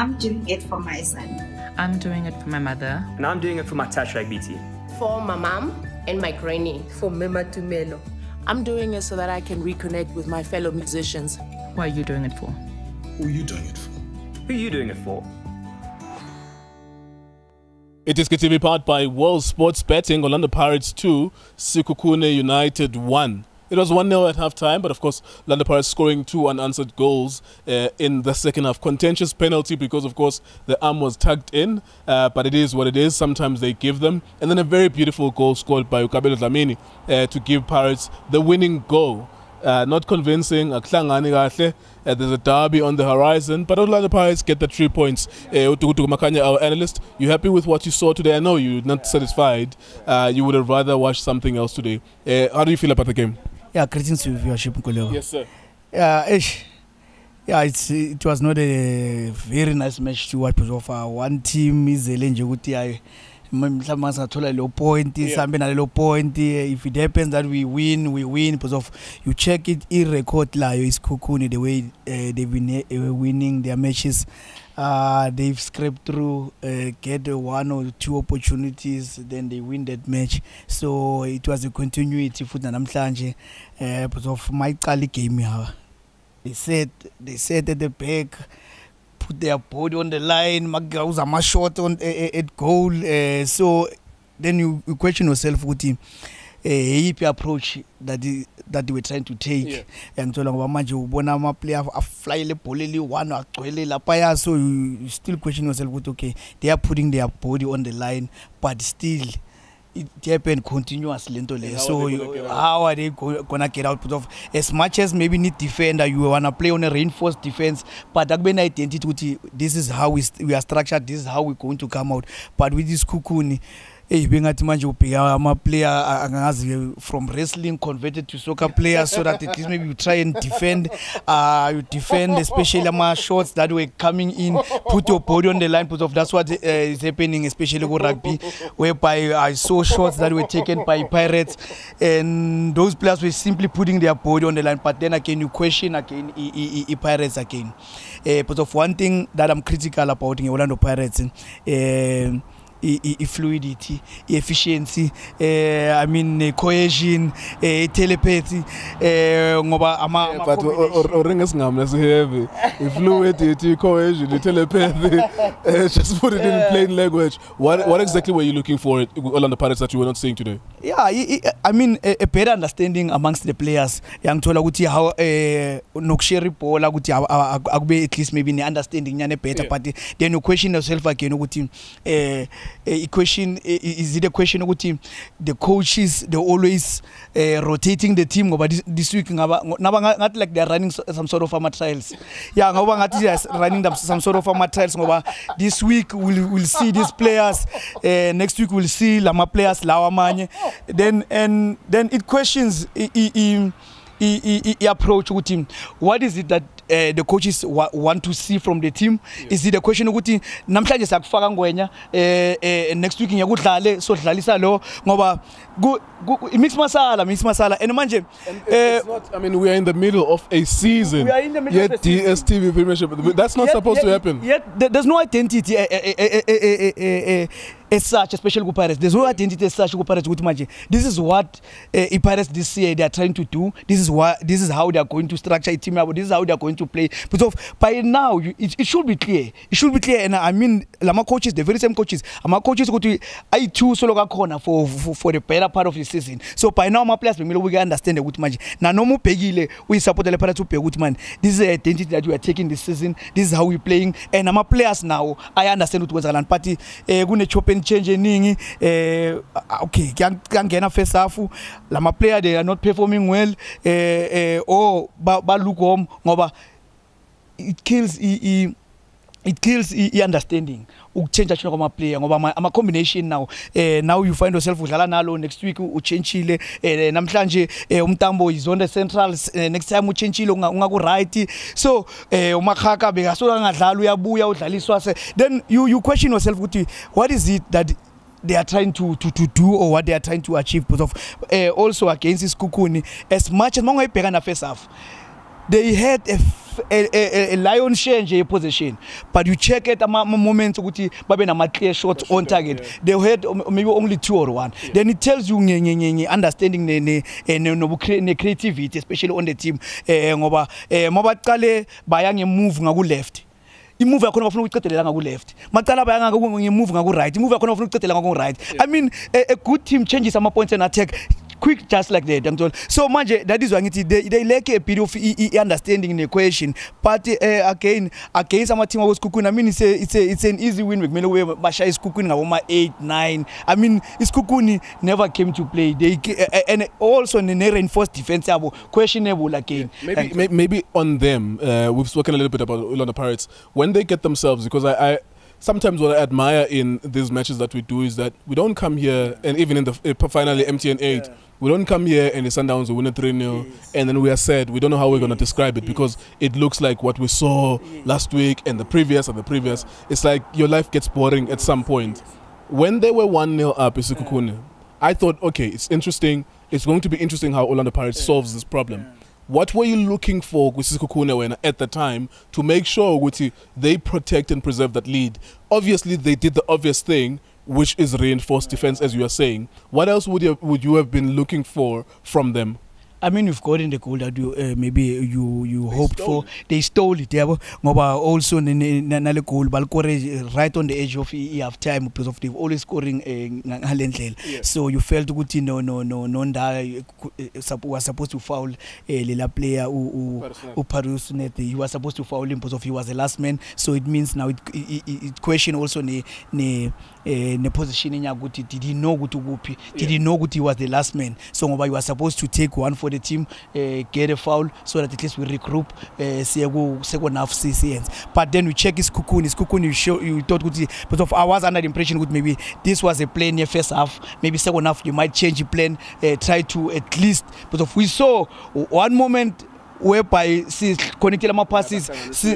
I'm doing it for my son. I'm doing it for my mother. And I'm doing it for my rugby BT. For my mom and my granny. For Mema Tumelo. I'm doing it so that I can reconnect with my fellow musicians. What are you doing it for? Who are you doing it for? Who are you doing it for? It is going to be powered by World Sports Betting. Orlando Pirates 2, Sikukune United 1. It was 1 0 at halftime, but of course, Landa Pirates scoring two unanswered goals uh, in the second half. Contentious penalty because, of course, the arm was tugged in, uh, but it is what it is. Sometimes they give them. And then a very beautiful goal scored by Ukabelo Dlamini uh, to give Pirates the winning goal. Uh, not convincing, Uh, there's a derby on the horizon, but all Orlando Pirates get the three points. Uh, Makanya, our analyst, you happy with what you saw today? I know you're not satisfied. Uh, you would have rather watched something else today. Uh, how do you feel about the game? yeah greetings to viewership nkuleko yes, yeah esh yeah it's, it was not a very nice match to watch because of uh, one team izele nje ukuthi yayo yeah. mhlawumbe masingathola lo point sihambe nalelo point eh, if it happens that we win we win because of you check it irecord layo isikhukhuni the way uh, they've been uh, winning their matches uh, they've scraped through, uh, get one or two opportunities, then they win that match. So it was a continuity for Namhlanje uh, because of my Kali game. They said they said at the back. put their body on the line, magauza mashot on at, eh, eh, at goal. Uh, so then you, you question yourself ukuthi eh yipi approach that the, that they were trying to take ngithola ngoba manje ubona ama player aflyele ibhola li one agcwele lapha so you still question yourself ukuthi okay they are putting their body on the line but still it happened continuously into le so how are they gonna get out but of as much as maybe need defender you wanna play on a reinforced defense but akube na-identity ukuthi this is how we, we are structured this is how we're going to come out but with this kukuni hey bengathi manje ubheka ama-player angazi from wrestling converted to soccer player so that at least maybe you try and defend uh, you defend especially ama-shots that were coming in put your body on the line because of that's what uh, is happening especially with rugby whereby i saw shots that were taken by pirates and those players were simply putting their body on the line but then again you question again i-pirates again uh, but of one thing that i'm critical about in orlando pirates um uh, i-fluidity i-efficiency eh i mean eh, cohesion eh telepathy eh ngoba ama but oringe singamla siheve i-fluidity cohesion i-telepathy eh, just put it in plain language what what exactly were you looking for at Orlando Pirates that you were not seeing today yeah i mean a better understanding amongst the players yangithola ukuthi how eh nokushare ibhola ukuthi akube at least maybe ne understanding nyane better but then you question yourself again ukuthi eh equation is it a question ukuthi the coaches they always uh, rotating the team ngoba this week ngaba ngathi like they are running some sort of ama trials yeah ngoba ngathi they are running some sort of ama trials ngoba this week we'll, we'll see these players uh, next week we'll see lama players lawa amanye then and then it questions i, i, i, i, i approach ukuthi what is it that uh, the coaches wa want to see from the team yeah. is it a question ukuthi namhlanje siyakufaka ngwenya uh, uh, next week ngiyakudlale sodlalisa lo ngoba mix masala mix masala and manje uh, not, I mean we are in the middle of a season we are in the middle yet of the DSTV premiership that's not yet, supposed yet, to happen yet there's no identity uh, uh, uh, uh, uh, uh, uh, such especially kupirates there's no identity esach kupirates ukuthi manje this is what uh, eh, i-pirates this year they are trying to do this is, what, this is how they are going to structure a team yabo this is how they are going to play but of by now you, it, it should be clear it should be clear and i mean lama-coaches the very same coaches ama-coaches ukuthi ayi-two solo akhona for, for, for the better part of the season so by now ama-players bekumele ukuke-understande ukuthi manje nanoma ubhekile support le-pirates ubheke ukuthi mani this is identity that we are taking this season this is how we're playing and ama-players nawo ayi-understand ukuthi kwenzakalani but um uh, kune game change eningi eh okay kuyangena first half lama player they are not performing well eh eh oh ba look home ngoba it kills i it kills i-understanding ukutshentsha tshona kwamaplayer ngoba ama-combination now eh now you find yourself udlala nalo next week utshentshile eh namhlanje is eh, on the central eh, next time utshentshile ungaku-right so eh umakhaka bekasola angadlali uyabuya udlaliswa then you, you question yourself ukuthi what is it that they are trying to, to, to do or what they are trying to achieve because of uh, also against isikhukhuni as much as ma ungayibheka na face off they had a a, a, a lion share nje position but you check it ama moments ukuthi babe nama clear shots on target yeah. they had um, maybe only two or one yeah. then it tells you nge nge nge understanding ne ne eh, ne creativity especially on the team eh, eh ngoba eh mabaqale baya nge move ngaku left imove yakhona bafuna ukucedelela ngaku left macala bayanga ngemove ngaku right imove yakhona bafuna ukucedelela ngaku right i mean a, a good team changes ama points and attack quick just like that so manje that is why ngithi they lack a period of i-understanding the equation. but uh, again against ama-team akosikhukhwini i mean it's, a, it's, a, it's an easy win know bekumele uye bashaya isikhukhwini ngaboma-eight nine i mean it's isikhukhwini never came to play they, uh, and also in ne-reinforced defense questionable again yeah, maybe, and, maybe on them uh, we've spoken a little bit about Ulanda Pirates when they get themselves because I, I sometimes what I admire in these matches that we do is that we don't come here, and even in the uh, eh, finally MTN 8, yeah. we don't come here and the Sundowns will win a 3 0, and then we are sad. We don't know how we're yes. going to describe it yes. because it looks like what we saw last week and the previous and the previous. It's like your life gets boring at some point. When they were 1 0 up, Isukukune, I thought, okay, it's interesting. It's going to be interesting how Orlando Pirates solves this problem what were you looking for kusisikukune wena at the time to make sure ukuthi they protect and preserve that lead obviously they did the obvious thing which is reinforced defense as you are saying what else would you, would you have been looking for from them I mean, you've gotten the goal that you uh, maybe you you they hoped for. It. They stole it, yabo. Ngoba also nale goal balikore right on the edge of half time because of they've always scoring uh, ngale ndlela. So you felt ukuthi no no no Nonda eh, eh, was supposed to foul eh, lela player u u Parusnet. He was supposed to foul him because of he was the last man. So it means now it, it, it question also ne ne eh ne position yakho did he know ukuthi ukuphi Did he know ukuthi he was the last man? So ngoba you were supposed to take one for for the team uh, get a foul so that at least we regroup uh, second half siyenze but then we check isikhukhuni isikhukhuni you, show, you thought ukuthi because of i was under the impression ukuthi maybe this was a plan ye first half maybe second half you might change the plan uh, try to at least because of we saw one moment whereby siconnectile ama-passes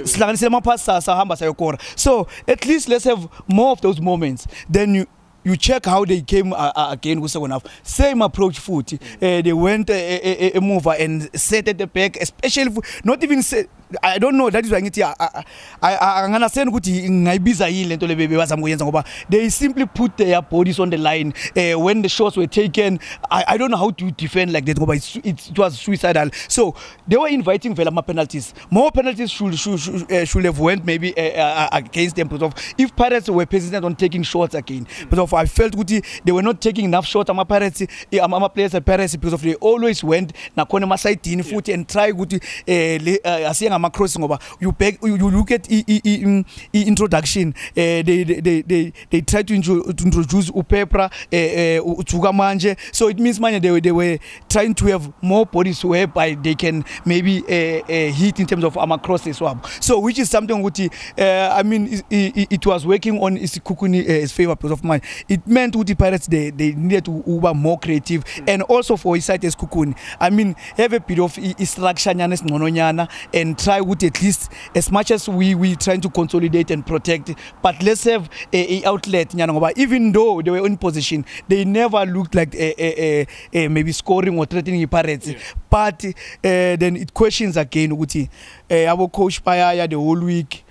sihlanganisile ama-passes sahamba sayokora so at least let's have more of those moments then you, you check how they came uh, uh again with second half. Same approach foot. uh, mm. eh, they went a, a, a mover and set at the back, especially not even set, i don't know that is why ngithi anganaseni ah, ah, ah, ukuthi ngayibiza yini lento le bebazama ukuyenza ngoba they simply put their bodies on the line uh, when the shots were taken I, i don't know how to defend like that ngoba it's, it was suicidal so they were inviting vela ama-penalties more penalties should, should, should, uh, should have went maybe uh, uh, against them because of if pirates were persistent on taking shots again because of i felt ukuthi they were not taking enough shots ama-pirates ama-players epirates because of they always went nakhona emasayidini futhi and try ukuthi um asiye ama ngoba you, back, you, look at i-introduction mm, um uh, eh, they, they, they, they try to, to introduce upepra um uh, uh, manje so it means manje they, they were trying to have more bodies whereby they can maybe uh, uh, hit in terms of ama-crosses wabo so which is something ukuthi uh, i mean it, it, it was working on isikhukhuni uh, favor because of mine it meant ukuthi pirates they, they needed ukuba more creative mm. and also for isite esikhukhuni i mean have a bit of i nyana esingcononyana and try with at least as much as we we trying to consolidate and protect but let's have a, a outlet nyana even though they were in position they never looked like a, a, a, a maybe scoring or threatening pirates yeah. but uh, then it questions again ukuthi uh, abo coach bayaya the whole week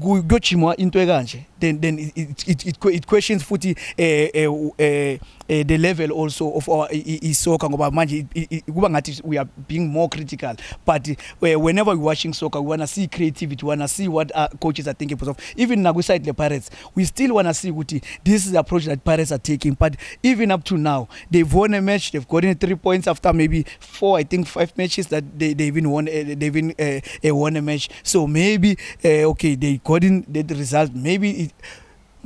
kuyojimwa into ekanje then then it it, it, it questions footy uh, eh, eh, uh, eh, uh, the level also of our soccer ngoba manje kuba ngathi we are being more critical but uh, whenever we watching soccer we wanna see creativity we wanna see what our coaches are thinking of even na side the pirates we still wanna see ukuthi this is the approach that pirates are taking but even up to now they've won a match they've gotten three points after maybe four i think five matches that they they've won uh, they even uh, uh, won a match so maybe uh, okay they got in the result maybe it,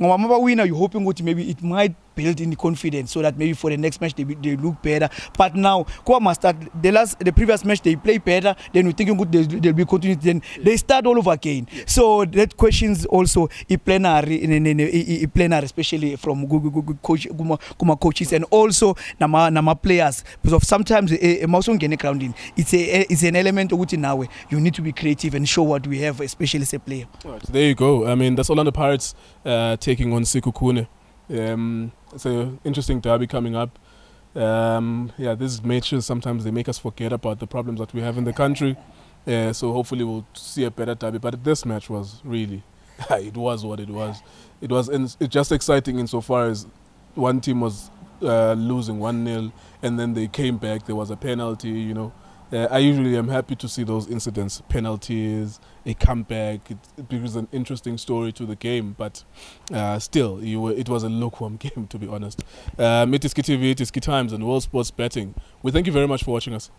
ngoba maba wina you hoping ukuthi maybe it might build in the confidence so that maybe for the next match they, they look better. But now, Kwa must start the last, the previous match they play better. Then we think, good, they'll, be continued. Then yeah. they start all over again. Yeah. So that questions also a plenary, in, in, in, plenary, especially from coach, Kuma, Kuma coaches and also nama, nama players. Because sometimes a uh, eh, eh, grounding, it's a eh, it's an element of now you need to be creative and show what we have, especially as a player. there you go. I mean, that's Orlando Pirates uh, taking on Sikukune. Um, it's an interesting derby coming up. Um, yeah, these matches sometimes they make us forget about the problems that we have in the country. Uh, so hopefully we'll see a better derby. But this match was really, it was what it was. It was in, it just exciting insofar as one team was uh, losing 1 0, and then they came back. There was a penalty, you know. Uh, I usually am happy to see those incidents, penalties, a comeback. It, it brings an interesting story to the game, but uh, still, were, it was a lukewarm game, to be honest. Um, it is KTV, it is KTimes, Times, and World Sports Betting. We thank you very much for watching us.